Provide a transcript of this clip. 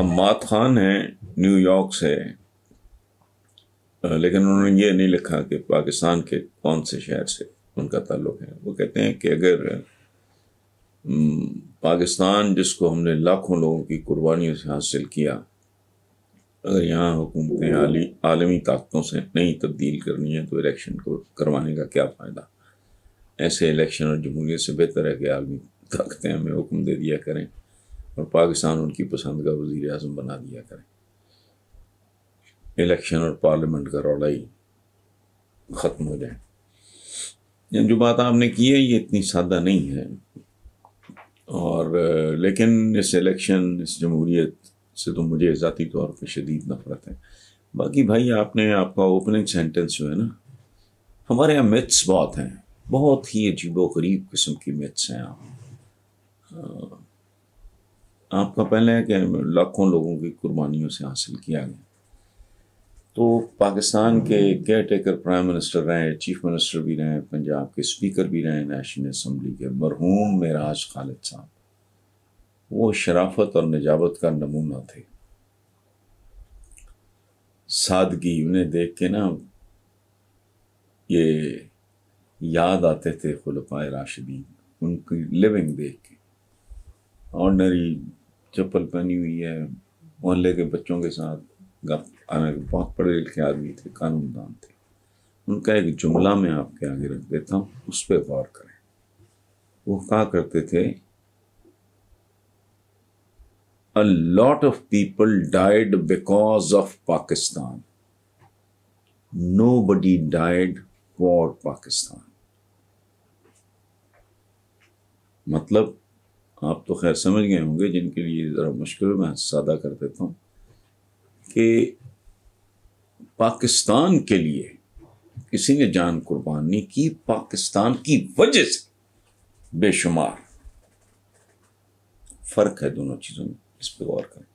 अम्मात खान हैं न्यूयॉर्क से लेकिन उन्होंने ये नहीं लिखा कि पाकिस्तान के कौन से शहर से उनका ताल्लुक है वो कहते हैं कि अगर पाकिस्तान जिसको हमने लाखों लोगों की कुर्बानियों से हासिल किया अगर यहाँ हुकूमतें आली आलमी ताकतों से नहीं तब्दील करनी है तो इलेक्शन को करवाने का क्या फ़ायदा ऐसे इलेक्शन और जमहूरियत से बेहतर है कि आलमी ताकतें हमें हुक्म दे दिया करें और पाकिस्तान उनकी पसंद का वज़ी अजम बना दिया करें इलेक्शन और पार्लियामेंट का रौला ही ख़त्म हो जाए जो बात आपने की है ये इतनी सादा नहीं है और लेकिन इस इलेक्शन इस जमहूरीत से तो मुझे ज़ाती तौर पर शदीद नफरत है बाकी भाई आपने आपका ओपनिंग सेंटेंस जो है ना हमारे यहाँ मिथ्स बहुत हैं बहुत ही अजीबो गरीब किस्म की मिथ्स हैं आप हाँ। आपका पहले है कि लाखों लोगों की कुर्बानियों से हासिल किया गया तो पाकिस्तान के केयर टेकर प्राइम मिनिस्टर रहे चीफ मिनिस्टर भी रहे पंजाब के स्पीकर भी रहे नेशनल असम्बली के मरहूम मराज खालिद साहब वो शराफत और निजावत का नमूना थे सादगी उन्हें देख के ना ये याद आते थे खुलफा राशिदीन उनकी लिविंग देख के ऑर्डनरी चप्पल पहनी हुई है मोहल्ले के बच्चों के साथ गप बहुत पढ़े लिखे आदमी थे कानूनदान थे उनका एक जुमला मैं आपके आगे रख देता हूँ उस पर गौर करें वो कहा करते थे a lot of people died because of Pakistan nobody died for Pakistan मतलब आप तो खैर समझ गए होंगे जिनके लिए ज़रा मुश्किल मैं सादा कर देता हूँ कि पाकिस्तान के लिए किसी ने जान कुर्बानी की पाकिस्तान की वजह से बेशुमार फ़र्क है दोनों चीज़ों में इस पर गौर करें